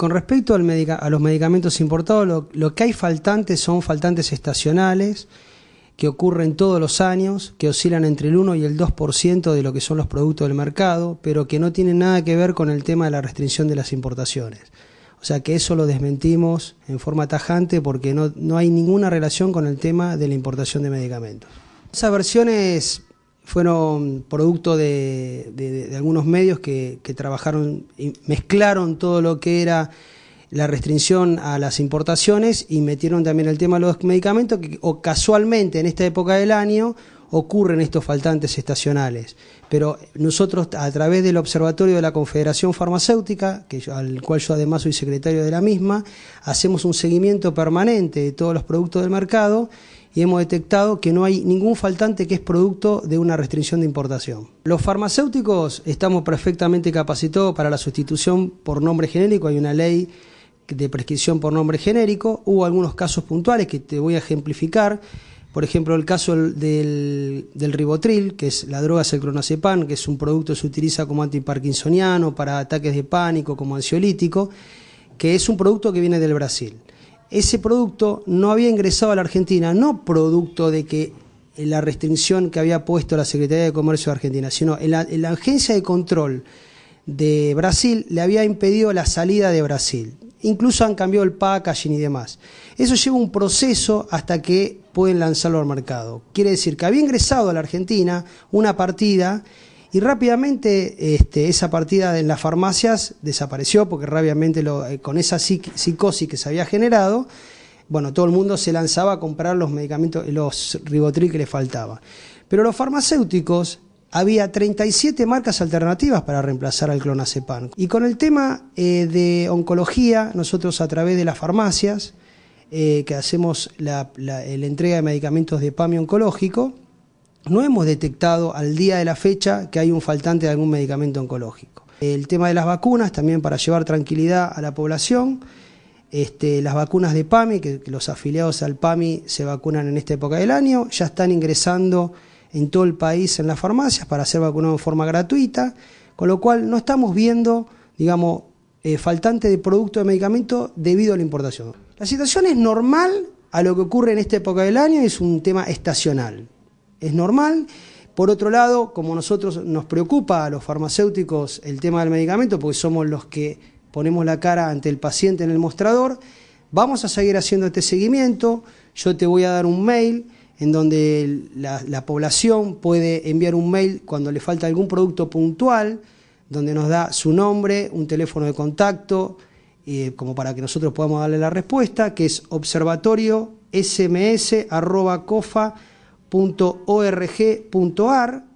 Con respecto a los medicamentos importados, lo, que hay faltantes son faltantes estacionales que ocurren todos los años, que oscilan entre el 1 y el 2% de lo que son los productos del mercado, pero que no tienen nada que ver con el tema de la restricción de las importaciones. O sea que eso lo desmentimos en forma tajante porque no, no hay ninguna relación con el tema de la importación de medicamentos. Esas versiones fueron producto de, algunos medios que, trabajaron y mezclaron todo lo que era la restricción a las importaciones y metieron también el tema de los medicamentos que o casualmente en esta época del año ocurren estos faltantes estacionales. Pero nosotros a través del Observatorio de la Confederación Farmacéutica, que al cual yo además soy secretario de la misma, hacemos un seguimiento permanente de todos los productos del mercado y hemos detectado que no hay ningún faltante que es producto de una restricción de importación. Los farmacéuticos estamos perfectamente capacitados para la sustitución por nombre genérico, hay una ley de prescripción por nombre genérico, hubo algunos casos puntuales que te voy a ejemplificar, por ejemplo el caso del, del ribotril, que es la droga es que es un producto que se utiliza como antiparkinsoniano para ataques de pánico, como ansiolítico, que es un producto que viene del Brasil ese producto no había ingresado a la Argentina, no producto de que la restricción que había puesto la Secretaría de Comercio de Argentina, sino en la, agencia de control de Brasil le había impedido la salida de Brasil. Incluso han cambiado el packaging y demás. Eso lleva un proceso hasta que pueden lanzarlo al mercado. Quiere decir que había ingresado a la Argentina una partida y rápidamente este, esa partida en las farmacias desapareció porque rápidamente eh, con esa psicosis que se había generado, bueno, todo el mundo se lanzaba a comprar los medicamentos, los ribotril que le faltaba. Pero los farmacéuticos había 37 marcas alternativas para reemplazar al clonazepam. Y con el tema eh, de oncología, nosotros a través de las farmacias, eh, que hacemos la, entrega de medicamentos de PAMI oncológico, no hemos detectado al día de la fecha que hay un faltante de algún medicamento oncológico. El tema de las vacunas, también para llevar tranquilidad a la población. Este, las vacunas de PAMI, que, los afiliados al PAMI se vacunan en esta época del año, ya están ingresando en todo el país en las farmacias para ser vacunados en forma gratuita, con lo cual no estamos viendo, digamos, eh, faltante de producto de medicamento debido a la importación. La situación es normal a lo que ocurre en esta época del año, es un tema estacional es normal. Por otro lado, como nosotros nos preocupa a los farmacéuticos el tema del medicamento, porque somos los que ponemos la cara ante el paciente en el mostrador, vamos a seguir haciendo este seguimiento. Yo te voy a dar un mail en donde la, población puede enviar un mail cuando le falta algún producto puntual, donde nos da su nombre, un teléfono de contacto, eh, como para que nosotros podamos darle la respuesta, que es observatorio sms arroba .org.ar